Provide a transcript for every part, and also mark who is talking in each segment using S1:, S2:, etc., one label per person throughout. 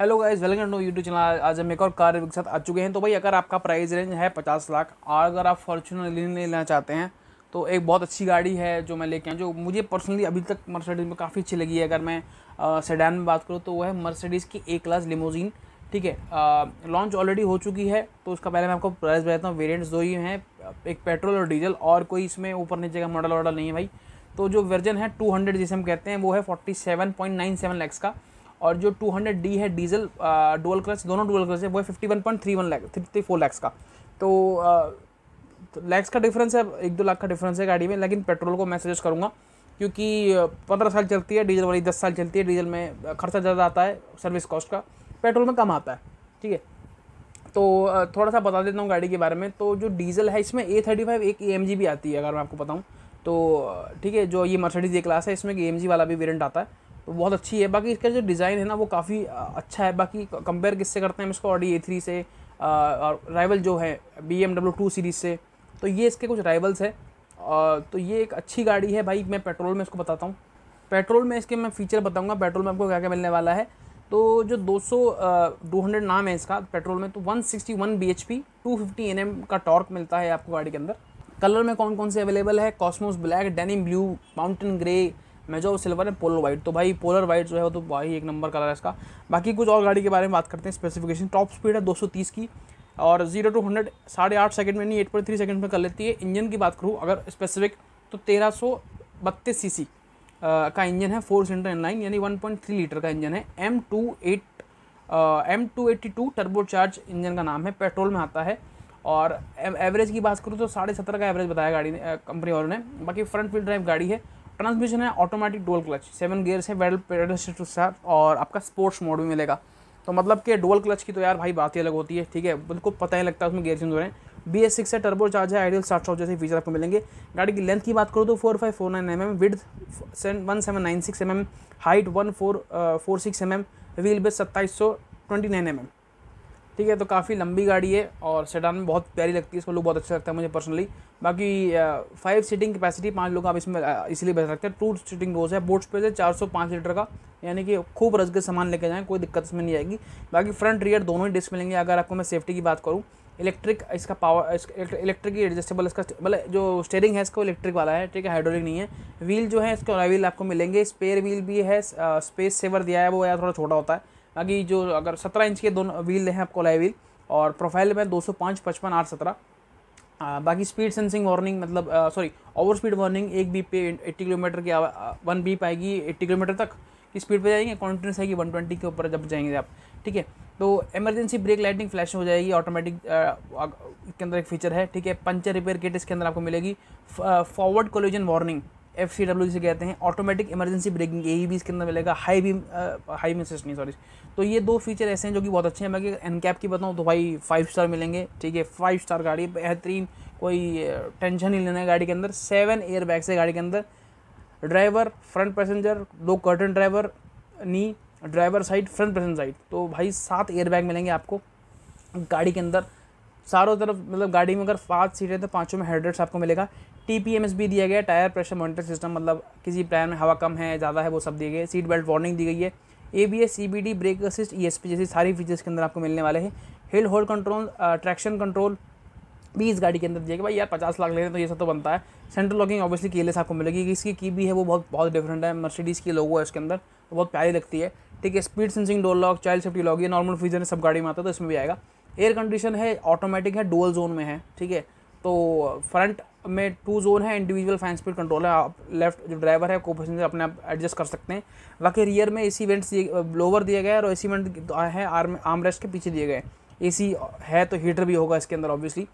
S1: hello guys welcome to YouTube channel आज हम एक और कार के साथ आ चुके हैं तो भाई अगर आपका प्राइस रेंज है पचास लाख और अगर आप फॉर्चुनर लेना चाहते हैं तो एक बहुत अच्छी गाड़ी है जो मैं लेके आया जो मुझे पर्सनली अभी तक मर्सिडीज़ में काफ़ी अच्छी लगी है अगर मैं सेडान में बात करूँ तो वो है मर्सिडीज़ की ए क्लास लिमोजिन ठीक है लॉन्च ऑलरेडी हो चुकी है तो उसका पहले मैं आपको प्राइस बताता हूँ वेरियंट्स दो ही हैं एक पेट्रोल और डीजल और कोई इसमें ऊपर नीचे का मॉडल वॉडल नहीं है भाई तो जो वर्जन है टू हंड्रेड जिसे हम कहते हैं वो है forty seven point nine seven lakhs का और जो 200D है डीजल डुअल क्लच दोनों डुअल क्लच है वो fifty one point three one lakh three four lakhs का तो लैक्स तो का डिफरेंस है एक दो लाख का डिफरेंस है गाड़ी में लेकिन पेट्रोल को मैं सजेस्ट करूँगा क्योंकि पंद्रह साल चलती है डीजल वाली दस साल चलती है डीजल में खर्चा ज़्यादा आता है सर्विस कॉस्ट का पेट्रोल में कम आता है ठीक है तो थोड़ा सा बता देता हूँ गाड़ी के बारे में तो जो डीजल है इसमें ए थर्टी फाइव एक ए एम जी भी आती है अगर मैं आपको बताऊँ तो ठीक है जो ये मर्सिडीज ए क्लास है इसमें ए एम जी वाला भी वेरियंट आता है बहुत अच्छी है बाकी इसका जो डिज़ाइन है ना वो काफ़ी अच्छा है बाकी कंपेयर किससे करते हैं हम इसको ऑडी ए थ्री से और राइवल जो है B M W two series से तो ये इसके कुछ राइवल्स है तो ये एक अच्छी गाड़ी है भाई मैं पेट्रोल में इसको बताता हूँ पेट्रोल में इसके मैं फ़ीचर बताऊँगा पेट्रोल में आपको क्या क्या मिलने वाला है तो जो 200 टू हंड्रेड नाम है इसका पेट्रोल में तो 161 sixty one B H P two fifty N M का टॉर्क मिलता है आपको गाड़ी के अंदर कलर में कौन कौन से अवेलेबल है cosmos black denim blue mountain grey मैं जो सिल्वर है पोलर वाइट तो भाई पोलर वाइट जो है वो तो भाई एक नंबर कलर है इसका बाकी कुछ और गाड़ी के बारे में बात करते हैं स्पेसिफिकेशन टॉप स्पीड है 230 की और जीरो टू हंड्रेड साढ़े आठ सेकेंड में नहीं एट पॉइंट थ्री सेकेंड में कर लेती है इंजन की बात करूँ अगर स्पेसिफिक तो तेरह सौ बत्तीस सी सी का इंजन है फोर सेंटर इन लाइन यानी वन पॉइंट थ्री लीटर का इंजन है M two eight M two eighty two turbo charge engine का नाम है पेट्रोल में आता है और एवरेज की बात करूँ तो साढ़े सत्रह का एवरेज बताया गाड़ी ने कंपनी वालों ने बाकी फ्रंट व्हील ड्राइव गाड़ी है ट्रांसमिशन है automatic dual clutch seven gears है वेल पेडल शिफ्ट और आपका स्पोर्ट्स मोड भी मिलेगा तो मतलब कि डोल क्लच की तो यार भाई बात ही अलग होती है ठीक है बिल्कुल पता ही लगता है उसमें गियर चेंज हो रहे हैं बी एस सिक्स है टर्बो चार्ज है आइडियल स्टार्ट सौ जैसे फीचर आपको मिलेंगे गाड़ी की लेंथ की बात करो तो four five four nine M M with one seven nine six M M height one four four six M M wheel base सत्ताईस सौ ट्वेंटी नाइन एम एम ठीक है तो काफ़ी लंबी गाड़ी है और सेडान में बहुत प्यारी लगती है इसको लोग बहुत अच्छा लगता है मुझे पर्सनली बाकी फाइव सीटिंग कैपेसिटी पाँच लोग आप इसमें इसलिए बैठ सकते हैं टू सीटिंग रोज है बोर्ड स्पेस है चार सौ पाँच लीटर का यानी कि खूब रज के सामान लेके जाएँ कोई दिक्कत इसमें नहीं आएगी बाकी फ्रंट रियर दोनों ही डिस्क मिलेंगे अगर आपको मैं सेफ्टी की बात करूँ इलेक्ट्रिक इसका पावर इलेक्ट्रिक एडजस्टेबल इसका मतलब जो स्टेयरिंग है इसको इलेक्ट्रिक वाला है ठीक है हाइड्रोलिक नहीं है व्हील जो है इसके व्हील आपको मिलेंगे स्पेयर व्हील भी है स्पेस सेवर दिया है वो यार थोड़ा छोटा होता है आगे जो अगर सत्रह इंच के दोनों व्हील हैं आपको लाइव व्हील और प्रोफाइल में दो सौ पाँच पचपन आठ सत्रह बाकी स्पीड सेंसिंग वार्निंग मतलब सॉरी ओवर स्पीड वार्निंग एक बीप पे एट्टी किलोमीटर की वन बीप आएगी एट्टी किलोमीटर तक की स्पीड पे जाएंगे कॉन्फिडेंस आएगी वन ट्वेंटी के ऊपर जब जाएंगे आप ठीक है तो इमरजेंसी ब्रेक लाइटिंग फ्लैश हो जाएगी ऑटोमेटिक के अंदर एक फीचर है ठीक है पंचर रिपेयर किट इसके अंदर आपको मिलेगी forward collision warning F C W जिसे कहते हैं ऑटोमेटिक इमरजेंसी ब्रेकिंग ए भी इसके अंदर मिलेगा high beam high beam system sorry तो ये दो फीचर ऐसे हैं जो कि बहुत अच्छे हैं बाकी एन कैप की बताऊँ तो भाई फाइव स्टार मिलेंगे ठीक है फाइव स्टार गाड़ी बेहतरीन कोई टेंशन uh, नहीं लेना है गाड़ी के अंदर सेवन एयर बैग्स है गाड़ी के अंदर ड्राइवर फ्रंट पैसेंजर दो curtain driver knee driver side front passenger side तो भाई सात एयर बैग मिलेंगे आपको गाड़ी के अंदर चारों तरफ मतलब गाड़ी में अगर पाँच सीटें तो पाँचों में हेडरेट्स आपको मिलेगा टी पी एम एस बी दिया गया टायर प्रेशर मॉनिटर सिस्टम मतलब किसी टायर में हवा कम है ज़्यादा है वो सब दिए गए सीट बेल्ट वार्निंग दी गई है A B S C B D brake assist E S P जैसी सारी फीचर्स के अंदर आपको मिलने वाले हैं hill hold control traction control भी इस गाड़ी के अंदर दिया गया भाई यार पचास लाख ले रहे हैं तो ये सब तो बनता है सेंट्रल लॉकिंग ऑब्वियसली केलेस आपको मिलेगी इसकी की भी है वो बहुत बहुत डिफरेंट है मर्सिडीज़ की लोगो है उसके अंदर तो बहुत प्यारी लगती है ठीक है speed sensing door lock child safety lock ये नॉर्मल फीचर है सब गाड़ी में आता है तो इसमें भी आएगा एयर कंडीशन है ऑटोमेटिक है डोल जोन में है ठीक है तो फ्रंट में टू जोन है इंडिविजुअल फैन स्पीड कंट्रोल है आप लेफ्ट जो ड्राइवर है को पैसेंजर अपने आप एडजस्ट कर सकते हैं बाकी रियर में ए सी दिए लोअर दिए गए और ए सी इवेंट है आर्म आर्म रेस्ट के पीछे दिए गए ए सी है तो हीटर भी होगा इसके अंदर ऑब्वियसली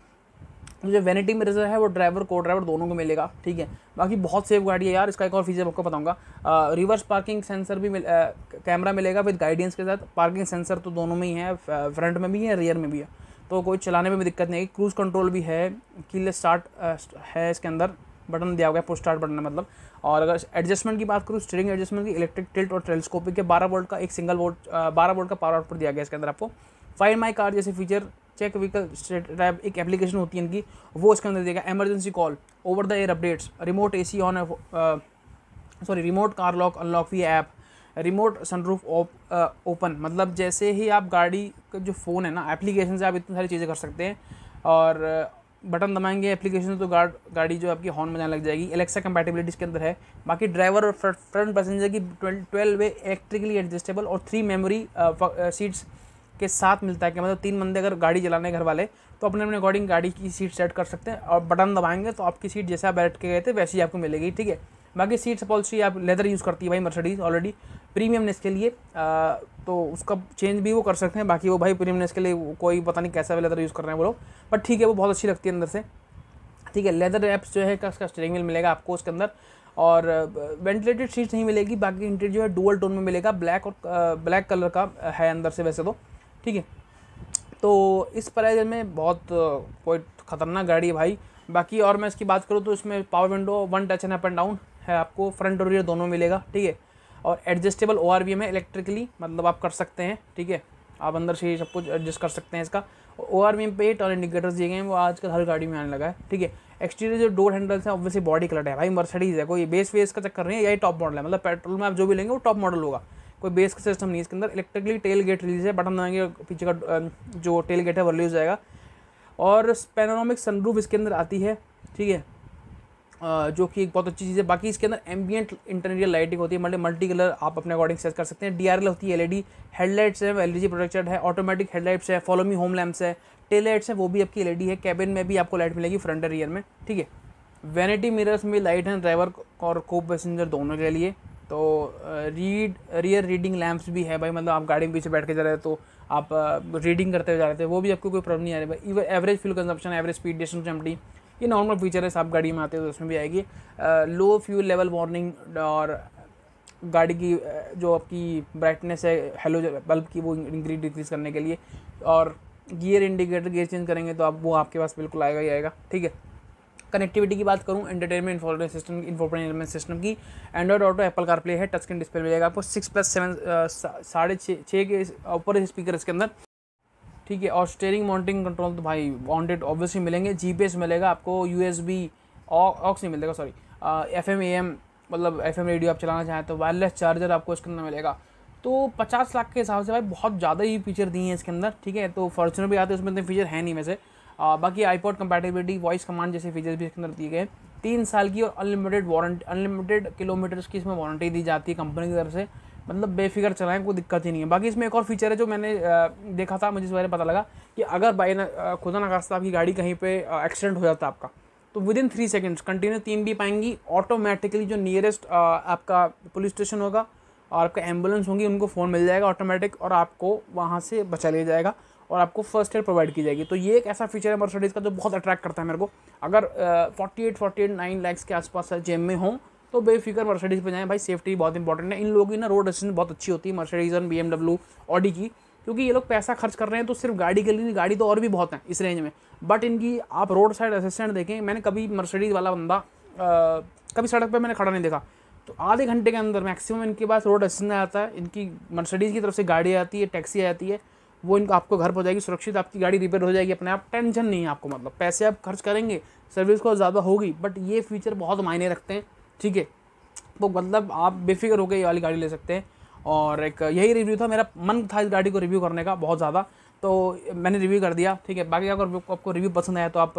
S1: तो जो वैनिटी मिरर है वो ड्राइवर को ड्राइवर दोनों को मिलेगा ठीक है बाकी बहुत सेफ गाड़ी है यार इसका एक और फीचर आपको बताऊंगा रिवर्स पार्किंग सेंसर भी मिल कैमरा मिलेगा विद गाइडेंस के साथ पार्किंग सेंसर तो दोनों में ही है फ्रंट में भी है रियर में भी है तो कोई चलाने में भी दिक्कत नहीं है क्रूज़ कंट्रोल भी है कीले स्टार्ट है इसके अंदर बटन दिया हुआ है पुश स्टार्ट बटन है मतलब और अगर एडजस्टमेंट की बात करूँ स्टीयरिंग एडजस्टमेंट की इलेक्ट्रिक टिल्ट और टेलीस्कोपिक के 12 वोल्ट का एक सिंगल वोल्ट 12 वोल्ट का पावर आउटपुट दिया गया इसके अंदर आपको फाइंड माई कार जैसे फीचर चेक व्हीकल टाइप एक एप्लीकेशन होती है इनकी वो इसके अंदर देगा emergency call over the air updates remote A on sorry remote car lock unlock via app remote sunroof open मतलब जैसे ही आप गाड़ी का जो फ़ोन है ना एप्लीकेशन से आप इतनी सारी चीज़ें कर सकते हैं और बटन uh, दबाएंगे एप्लीकेशन से तो गाड़ गाड़ी जो आपकी हॉर्न बजाने लग जाएगी एलेक्सा कंपेटेबिलिटी इसके अंदर है बाकी ड्राइवर और फ्रंट पैसेंजर की ट्वेल्व वे इलेक्ट्रिकली एडजस्टेबल और थ्री मेमोरी सीट्स के साथ मिलता है कि मतलब तीन बंदे अगर गाड़ी चलाने घर वाले तो अपने अपने अकॉर्डिंग गाड़ी की सीट सेट कर सकते हैं और बटन दबाएंगे तो आपकी सीट जैसे आप बैठ के गए थे वैसी आपको मिलेगी ठीक है बाकी सीट पॉलिसी आप लेदर यूज़ करती है भाई मर्सडीज ऑलरेडी प्रीमियमनेस के लिए आ, तो उसका चेंज भी वो कर सकते हैं बाकी वो भाई प्रीमियमनेस के लिए कोई पता नहीं कैसा लेदर यूज़ कर रहे हैं वो लोग बट ठीक है वो बहुत अच्छी लगती है अंदर से ठीक है लेदर एप्स जो है उसका स्टेरिंग व्हील मिलेगा आपको उसके अंदर और वेंटिलेटेड सीट नहीं मिलेगी बाकी इंटर जो है डुअल टोन में मिलेगा ब्लैक और ब्लैक कलर का है अंदर से वैसे तो ठीक है तो इस प्राइज में बहुत कोई ख़तरनाक गाड़ी है भाई बाकी और मैं इसकी बात करूँ तो इसमें power window one touch and up and down है आपको फ्रंट और रियर दोनों मिलेगा ठीक है और एडजस्टेबल ओ में इलेक्ट्रिकली मतलब आप कर सकते हैं ठीक है आप अंदर से ही सब कुछ एडजस्ट कर सकते हैं इसका ओ आर वी पे टर्न इंडिकेटर्स दिए गए हैं वो आजकल हर गाड़ी में आने लगा है ठीक है एक्सटीरियर जो डोर हैंडल्स हैं ऑब्वियसली बॉडी कलर है भाई मर्सडीज़ है कोई बेस वेस का चक्कर नहीं है यही टॉप मॉडल है मतलब पेट्रोल में आप जो भी लेंगे वो टॉप मॉडल होगा कोई बेस का सिस्टम नहीं इसके अंदर इलेक्ट्रिकली टेल गेट रिलीज है बटन दबाएंगे पीछे का जो टेल गेट है वो रिलीज हो जाएगा और पैनोरामिक सनरूफ इसके अंदर आती है ठीक है जो कि एक बहुत अच्छी चीज़ है बाकी इसके अंदर एम्बियंट इंटरनियल लाइटिंग होती है मतलब मल्टी कलर आप अपने अकॉर्डिंग सेट कर सकते हैं डी होती है एल e हेडलाइट्स e है एल ई प्रोटेक्टेड है ऑटोमेटिक हेडलाइट्स है फॉलो मी होम लैम्प्स है लाइट्स है वो भी आपकी एल e है कैबिन में भी आपको लाइट मिलेगी फ्रंट रियर में ठीक है वैनिटी मिरर्स में लाइट है ड्राइवर और को पैसेंजर दोनों के लिए तो रीड रियर रीडिंग लैम्प्स भी है भाई मतलब आप गाड़ी में पीछे बैठ के जा रहे हो तो आप रीडिंग करते हुए जा रहे थे वो भी आपको कोई प्रॉब्लम नहीं आ रही भाई even average fuel consumption average speed distance empty ये नॉर्मल फीचर है सब गाड़ी में आते हैं तो उसमें भी आएगी लो फ्यूल लेवल वार्निंग और गाड़ी की जो आपकी ब्राइटनेस है हेलो बल्ब की वो इंक्रीज डिक्रीज करने के लिए और गियर इंडिकेटर गियर चेंज करेंगे तो आप वो आपके पास बिल्कुल आएगा ही आएगा ठीक है कनेक्टिविटी की बात करूँ entertainment information system information system की Android auto Apple car play है टच स्क्रीन डिस्प्ले मिलेगा आपको सिक्स प्लस सेवन साढ़े छः छः के ऊपर स्पीकर इसके अंदर ठीक है और स्टेयरिंग माउंटिंग कंट्रोल तो भाई वॉन्टेड ऑब्वियसली मिलेंगे जी मिलेगा आपको यू एस बी ऑक्स नहीं मिलेगा sorry F M A M मतलब एफ एम रेडियो आप चलाना चाहें तो वायरलेस चार्जर आपको इसके अंदर मिलेगा तो पचास लाख के हिसाब से भाई बहुत ज़्यादा ही फीचर दिए हैं इसके अंदर ठीक है तो फॉर्चुनर भी आते हैं उसमें इतने फीचर हैं नहीं वैसे आ, बाकी आईपॉड कंपेटेबिलिटी वॉइस कमांड जैसे फीचर्स भी इसके अंदर दिए गए तीन साल की और अनलिमिटेड वारंटी अनलिमिटेड किलोमीटर्स की इसमें वारंटी दी जाती है कंपनी की तरफ से मतलब बेफिक्र चलाएं कोई दिक्कत ही नहीं है बाकी इसमें एक और फीचर है जो मैंने देखा था मुझे इस बारे में पता लगा कि अगर बाई खुदा ना खास्ता आपकी गाड़ी कहीं पे एक्सीडेंट हो जाता आपका तो within three seconds continue तीन भी पाएंगी ऑटोमेटिकली जो नियरेस्ट आपका पुलिस स्टेशन होगा और आपका एम्बुलेंस होंगी उनको फ़ोन मिल जाएगा ऑटोमेटिक और आपको वहाँ से बचा लिया जाएगा और आपको फर्स्ट एड प्रोवाइड की जाएगी तो ये एक ऐसा फीचर है मर्सडीज़ का जो बहुत अट्रैक्ट करता है मेरे को अगर forty eight forty eight nine lakhs के आसपास जेम में हों तो बेफिक्र मर्सिडीज़ पे जाएँ भाई सेफ्टी बहुत इंपॉर्टेंट है इन लोगों की ना रोड असिस्टेंस बहुत अच्छी होती है मर्सिडीज़ और बी एमडब्ल्यू ऑडी की क्योंकि ये लोग पैसा खर्च कर रहे हैं तो सिर्फ गाड़ी के लिए नहीं गाड़ी तो और भी बहुत है इस रेंज में बट इनकी आप रोड साइड असिस्टेंट देखें मैंने कभी मर्सिडीज़ वाला बंदा कभी सड़क पर मैंने खड़ा नहीं देखा तो आधे घंटे के अंदर मैक्सिमम इनके पास रोड असिस्टेंट आता है इनकी मर्सिडीज़ की तरफ से गाड़ी आती है टैक्सी आती है वो इनको आपको घर पर जाएगी सुरक्षित आपकी गाड़ी रिपेयर हो जाएगी अपने आप टेंशन नहीं है आपको मतलब पैसे आप खर्च करेंगे सर्विस को ज़्यादा होगी बट ये फीचर बहुत मायने रखते हैं ठीक है तो मतलब आप बेफिक्र होकर ये वाली गाड़ी ले सकते हैं और एक यही रिव्यू था मेरा मन था इस गाड़ी को रिव्यू करने का बहुत ज़्यादा तो मैंने रिव्यू कर दिया ठीक है बाकी अगर आपको रिव्यू पसंद आया तो आप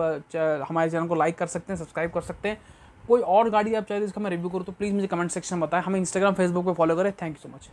S1: हमारे चैनल को लाइक कर सकते हैं सब्सक्राइब कर सकते हैं कोई और गाड़ी आप चाहिए जिसका तो मैं रिव्यू करूँ तो प्लीज़ मुझे कमेंट सेक्शन में बताएं हमें इंस्टाग्राम फेसबुक पे फॉलो करें थैंक यू सो मच